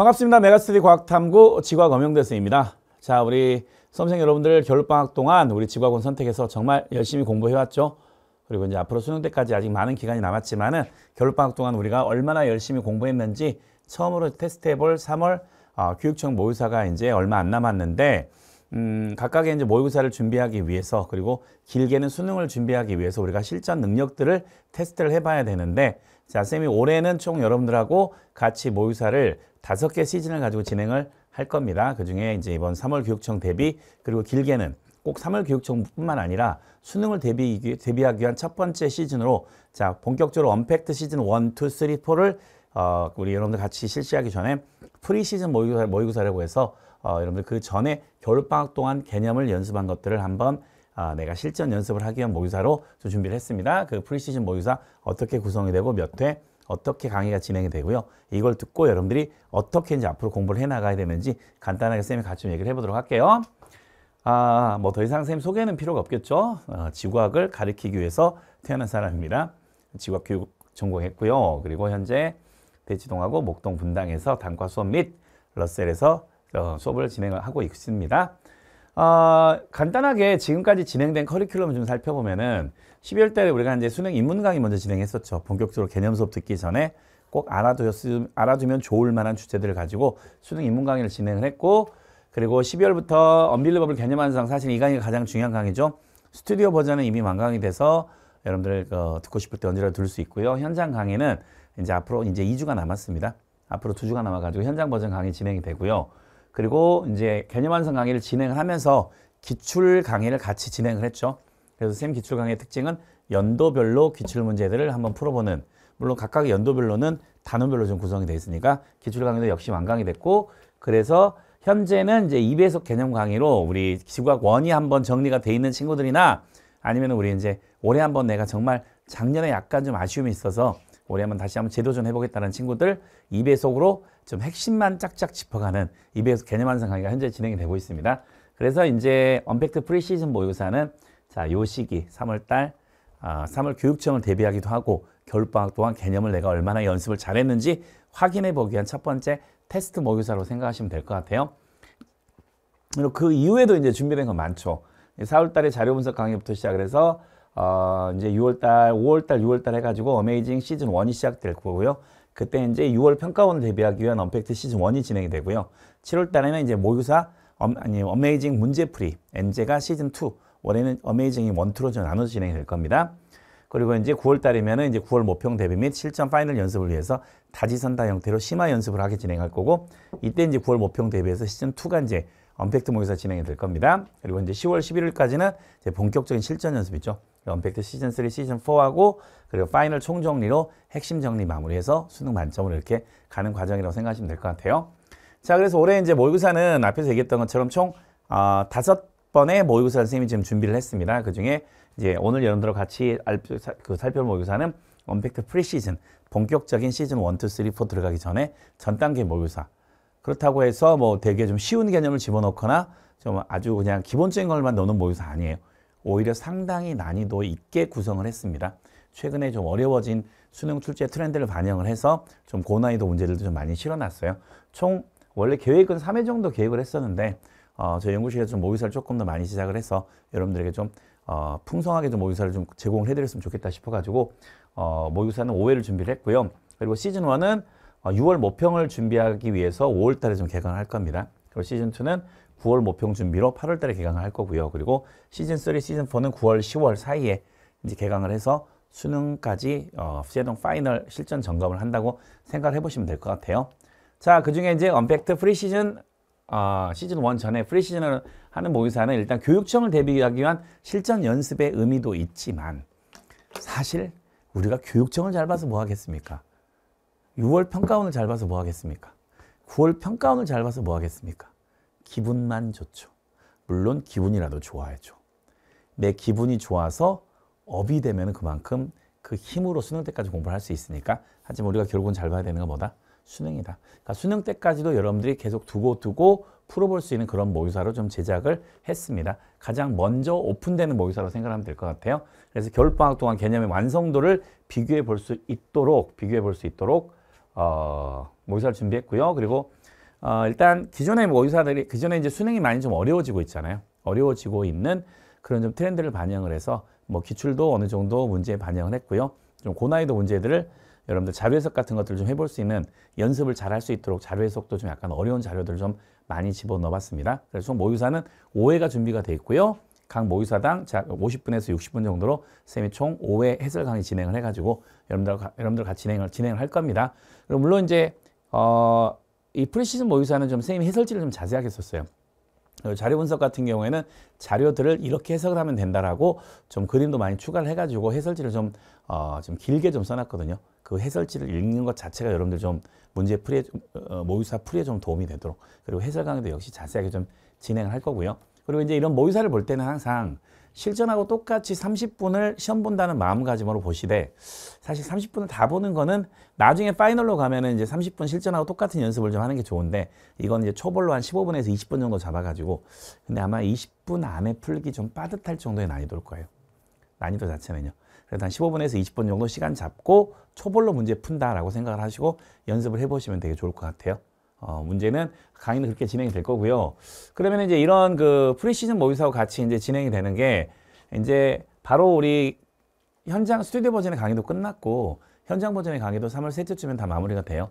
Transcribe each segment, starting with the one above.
반갑습니다. 메가스터디 과학탐구 지과학 엄영대생입니다. 자, 우리 수험생 여러분들 겨울방학 동안 우리 지과학원 선택해서 정말 열심히 공부해왔죠. 그리고 이제 앞으로 수능 때까지 아직 많은 기간이 남았지만은 겨울방학 동안 우리가 얼마나 열심히 공부했는지 처음으로 테스트해볼 3월 어, 교육청 모의사가 이제 얼마 안 남았는데 음, 각각의 이제 모의고사를 준비하기 위해서 그리고 길게는 수능을 준비하기 위해서 우리가 실전 능력들을 테스트를 해봐야 되는데 자 쌤이 올해는 총 여러분들하고 같이 모의사를 다섯 개 시즌을 가지고 진행을 할 겁니다. 그중에 이제 이번 3월 교육청 대비 그리고 길게는 꼭 3월 교육청뿐만 아니라 수능을 대비, 대비하기 위한 첫 번째 시즌으로 자 본격적으로 언팩트 시즌 1, 2, 3, 4를 어, 우리 여러분들 같이 실시하기 전에 프리시즌 모의고사, 모의고사라고 해서 어, 여러분들 그 전에 겨울방학 동안 개념을 연습한 것들을 한번 아, 내가 실전 연습을 하기 위한 모의사로 좀 준비를 했습니다. 그 프리시즌 모의사 어떻게 구성이 되고 몇 회, 어떻게 강의가 진행이 되고요. 이걸 듣고 여러분들이 어떻게 이제 앞으로 공부를 해나가야 되는지 간단하게 선생님이 같이 좀 얘기를 해보도록 할게요. 아, 뭐 더 이상 선생님 소개는 필요가 없겠죠. 어, 지구학을 가르키기 위해서 태어난 사람입니다. 지구학 교육 전공했고요. 그리고 현재 대치동하고 목동 분당에서 단과 수업 및 러셀에서 어, 수업을 진행하고 있습니다. 어, 간단하게 지금까지 진행된 커리큘럼을 좀 살펴보면은 12월 달에 우리가 이제 수능 입문 강의 먼저 진행했었죠. 본격적으로 개념 수업 듣기 전에 꼭 알아두었음, 알아두면 좋을 만한 주제들을 가지고 수능 입문 강의를 진행을 했고 그리고 12월부터 언빌리버블 개념 완성 사실 이 강의가 가장 중요한 강의죠. 스튜디오 버전은 이미 완강이 돼서 여러분들 어, 듣고 싶을 때 언제라도 들을 수 있고요. 현장 강의는 이제 앞으로 이제 2주가 남았습니다. 앞으로 2주가 남아가지고 현장 버전 강의 진행이 되고요. 그리고 이제 개념 완성 강의를 진행을 하면서 기출 강의를 같이 진행을 했죠. 그래서 쌤 기출 강의의 특징은 연도별로 기출 문제들을 한번 풀어보는 물론 각각의 연도별로는 단원별로 좀 구성이 되어 있으니까 기출 강의도 역시 완강이 됐고 그래서 현재는 이제 2배속 개념 강의로 우리 지구학 원이 한번 정리가 돼 있는 친구들이나 아니면 우리 이제 올해 한번 내가 정말 작년에 약간 좀 아쉬움이 있어서 올해 한번 다시 한번 재도전해 보겠다는 친구들 2배속으로 좀 핵심만 짝짝 짚어가는 e 에 s 개념 완성 강의가 현재 진행이 되고 있습니다. 그래서 이제 언팩트 프리시즌 모의고사는 자, 요 시기 3월달 아, 3월 교육청을 대비하기도 하고 겨울방학 동안 개념을 내가 얼마나 연습을 잘했는지 확인해 보기 위한 첫 번째 테스트 모의고사로 생각하시면 될 것 같아요. 그리고 그 이후에도 이제 준비된 건 많죠. 4월달에 자료 분석 강의부터 시작을 해서 어, 이제 6월달, 5월달, 6월달 해가지고 어메이징 시즌 1이 시작될 거고요. 그때 이제 6월 평가원을 대비하기 위한 언팩트 시즌 1이 진행이 되고요. 7월 달에는 이제 모의사 엄, 아니 어메이징 문제풀이 엔제가 시즌 2원에는 어메이징이 원투로 나눠 서 진행이 될 겁니다. 그리고 이제 9월 달이면은 이제 9월 모평 대비 및 실전 파이널 연습을 위해서 다지선다 형태로 심화 연습을 하게 진행할 거고 이때 이제 9월 모평 대비해서 시즌 2가 이제 언팩트 모의사 진행이 될 겁니다. 그리고 이제 10월 11일까지는 이제 본격적인 실전 연습이죠. 언팩트 시즌 3, 시즌 4하고 그리고 파이널 총정리로 핵심 정리 마무리해서 수능 만점으로 이렇게 가는 과정이라고 생각하시면 될 것 같아요. 자, 그래서 올해 이제 모의고사는 앞에서 얘기했던 것처럼 총 어, 다섯 번의 모의고사 선생님이 지금 준비를 했습니다. 그 중에 이제 오늘 여러분들과 같이 알, 그 살펴볼 모의고사는 언팩트 프리시즌, 본격적인 시즌 1, 2, 3, 4 들어가기 전에 전 단계 모의고사. 그렇다고 해서 뭐 되게 좀 쉬운 개념을 집어넣거나 좀 아주 그냥 기본적인 걸만 넣는 모의고사 아니에요. 오히려 상당히 난이도 있게 구성을 했습니다. 최근에 좀 어려워진 수능 출제 트렌드를 반영을 해서 좀 고난이도 문제들도 좀 많이 실어놨어요. 총 원래 계획은 3회 정도 계획을 했었는데 어, 저희 연구실에서 좀 모의사를 조금 더 많이 시작을 해서 여러분들에게 좀 어, 풍성하게 좀 모의사를 좀 제공을 해드렸으면 좋겠다 싶어가지고 어, 모의사는 5회를 준비를 했고요. 그리고 시즌 1은 6월 어, 모평을 준비하기 위해서 5월 달에 좀 개강을 할 겁니다. 그리고 시즌 2는 9월 모평 준비로 8월 달에 개강을 할 거고요. 그리고 시즌 3, 시즌 4는 9월, 10월 사이에 이제 개강을 해서 수능까지 어, 시동 파이널 실전 점검을 한다고 생각을 해보시면 될 것 같아요. 자, 그 중에 이제 언팩트 프리 시즌 어, 시즌 1 전에 프리 시즌을 하는 모의사는 일단 교육청을 대비하기 위한 실전 연습의 의미도 있지만 사실 우리가 교육청을 잘 봐서 뭐 하겠습니까? 6월 평가원을 잘 봐서 뭐 하겠습니까? 9월 평가원을 잘 봐서 뭐 하겠습니까? 기분만 좋죠. 물론 기분이라도 좋아야죠. 내 기분이 좋아서 업이 되면 그만큼 그 힘으로 수능 때까지 공부를 할 수 있으니까 하지만 우리가 결국은 잘 봐야 되는 건 뭐다? 수능이다. 그러니까 수능 때까지도 여러분들이 계속 두고 두고 풀어볼 수 있는 그런 모의사로 좀 제작을 했습니다. 가장 먼저 오픈되는 모의사로 생각하면 될 것 같아요. 그래서 겨울방학 동안 개념의 완성도를 비교해 볼 수 있도록 비교해 볼 수 있도록 어, 모의사를 준비했고요. 그리고 어, 일단 기존의 모의사들이 뭐 기존에 이제 수능이 많이 좀 어려워지고 있잖아요. 어려워지고 있는 그런 좀 트렌드를 반영을 해서 뭐 기출도 어느 정도 문제에 반영을 했고요. 좀 고난이도 문제들을 여러분들 자료 해석 같은 것들을 좀 해볼 수 있는 연습을 잘 할 수 있도록 자료 해석도 좀 약간 어려운 자료들을 좀 많이 집어넣어 봤습니다. 그래서 모의사는 5회가 준비가 돼 있고요. 각 모의사당 50분에서 60분 정도로 쌤이 총 5회 해설 강의 진행을 해가지고 여러분들, 여러분들 같이 진행을, 진행을 할 겁니다. 그리고 물론 이제, 어, 이 프리시즌 모의사는 좀 선생님이 해설지를 좀 자세하게 썼어요. 어, 자료 분석 같은 경우에는 자료들을 이렇게 해석을 하면 된다라고 좀 그림도 많이 추가를 해가지고 해설지를 좀, 어, 좀 길게 좀 써놨거든요. 그 해설지를 읽는 것 자체가 여러분들 좀 문제 풀이에, 어, 모의사 풀이에 좀 도움이 되도록. 그리고 해설 강의도 역시 자세하게 좀 진행을 할 거고요. 그리고 이제 이런 모의사를 볼 때는 항상 실전하고 똑같이 30분을 시험 본다는 마음가짐으로 보시되 사실 30분을 다 보는 거는 나중에 파이널로 가면은 이제 30분 실전하고 똑같은 연습을 좀 하는 게 좋은데 이건 이제 초벌로 한 15분에서 20분 정도 잡아가지고 근데 아마 20분 안에 풀기 좀 빠듯할 정도의 난이도일 거예요. 난이도 자체는요. 그래서 한 15분에서 20분 정도 시간 잡고 초벌로 문제 푼다라고 생각을 하시고 연습을 해보시면 되게 좋을 것 같아요. 어, 문제는 강의는 그렇게 진행이 될 거고요. 그러면 이제 이런 그 프리시즌 모의사와 같이 이제 진행이 되는 게 이제 바로 우리 현장 스튜디오 버전의 강의도 끝났고 현장 버전의 강의도 3월 셋째 주면 다 마무리가 돼요.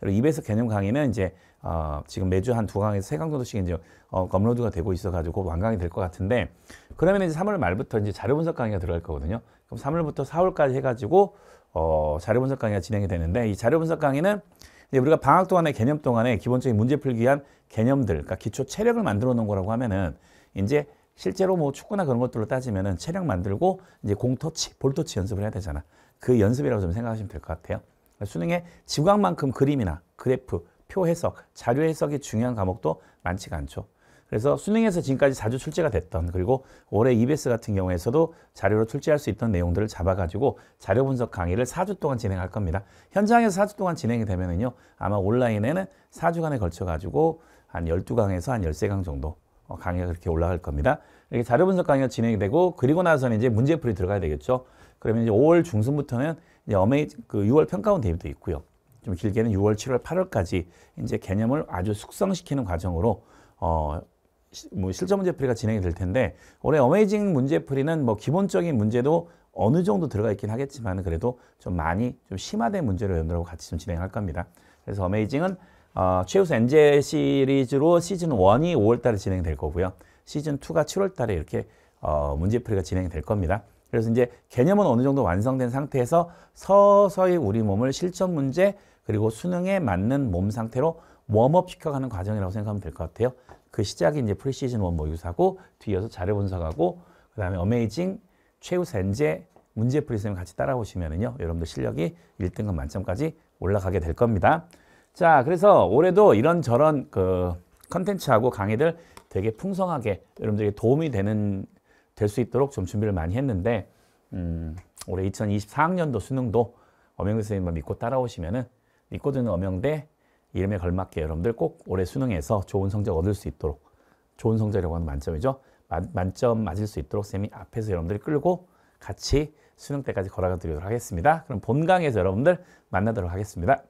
그리고 입에서 개념 강의는 이제 어, 지금 매주 한 두 강에서 세 강 정도씩 이제 어, 업로드가 되고 있어가지고 완강이 될 것 같은데 그러면 이제 3월 말부터 이제 자료 분석 강의가 들어갈 거거든요. 그럼 3월부터 4월까지 해가지고 어, 자료 분석 강의가 진행이 되는데 이 자료 분석 강의는 예, 우리가 방학 동안의 개념 동안에 기본적인 문제 풀기 위한 개념들, 그러니까 기초 체력을 만들어 놓은 거라고 하면은 이제 실제로 뭐 축구나 그런 것들로 따지면은 체력 만들고 이제 공터치, 볼터치 연습을 해야 되잖아. 그 연습이라고 좀 생각하시면 될 것 같아요. 수능에 지구학만큼 그림이나 그래프, 표 해석, 자료 해석이 중요한 과목도 많지가 않죠. 그래서 수능에서 지금까지 자주 출제가 됐던 그리고 올해 EBS 같은 경우에서도 자료로 출제할 수 있던 내용들을 잡아가지고 자료 분석 강의를 4주 동안 진행할 겁니다. 현장에서 4주 동안 진행이 되면은요. 아마 온라인에는 4주간에 걸쳐가지고 한 12강에서 한 13강 정도 어, 강의가 그렇게 올라갈 겁니다. 이렇게 자료 분석 강의가 진행이 되고 그리고 나서는 이제 문제풀이 들어가야 되겠죠. 그러면 이제 5월 중순부터는 이제 어메이 그 6월 평가원 대비도 있고요. 좀 길게는 6월, 7월, 8월까지 이제 개념을 아주 숙성시키는 과정으로 어, 뭐 실전 문제풀이가 진행이 될 텐데 올해 어메이징 문제풀이는 뭐 기본적인 문제도 어느 정도 들어가 있긴 하겠지만 그래도 좀 많이 좀 심화된 문제로 연들하고 같이 좀 진행할 겁니다. 그래서 어메이징은 어, 최우수 엔젤 시리즈로 시즌 1이 5월달에 진행될 거고요. 시즌 2가 7월달에 이렇게 어, 문제풀이가 진행될 겁니다. 그래서 이제 개념은 어느 정도 완성된 상태에서 서서히 우리 몸을 실전 문제 그리고 수능에 맞는 몸 상태로 웜업 시켜가는 과정이라고 생각하면 될 것 같아요. 그 시작이 이제 프리시즌 원 모의고사고 뒤에서 자료 분석하고 그다음에 어메이징 최우수 엔제 문제 프리즘을 같이 따라오시면은요. 여러분들 실력이 1등급 만점까지 올라가게 될 겁니다. 자, 그래서 올해도 이런저런 그 컨텐츠하고 강의들 되게 풍성하게 여러분들에게 도움이 되는 될 수 있도록 좀 준비를 많이 했는데 음, 올해 2024학년도 수능도 엄영 선생님만 믿고 따라오시면은 믿고 드는 어명대 이름에 걸맞게 여러분들 꼭 올해 수능에서 좋은 성적 얻을 수 있도록 좋은 성적이라고 하는 만점이죠. 만, 만점 맞을 수 있도록 쌤이 앞에서 여러분들이 끌고 같이 수능 때까지 걸어가 드리도록 하겠습니다. 그럼 본강에서 여러분들 만나도록 하겠습니다.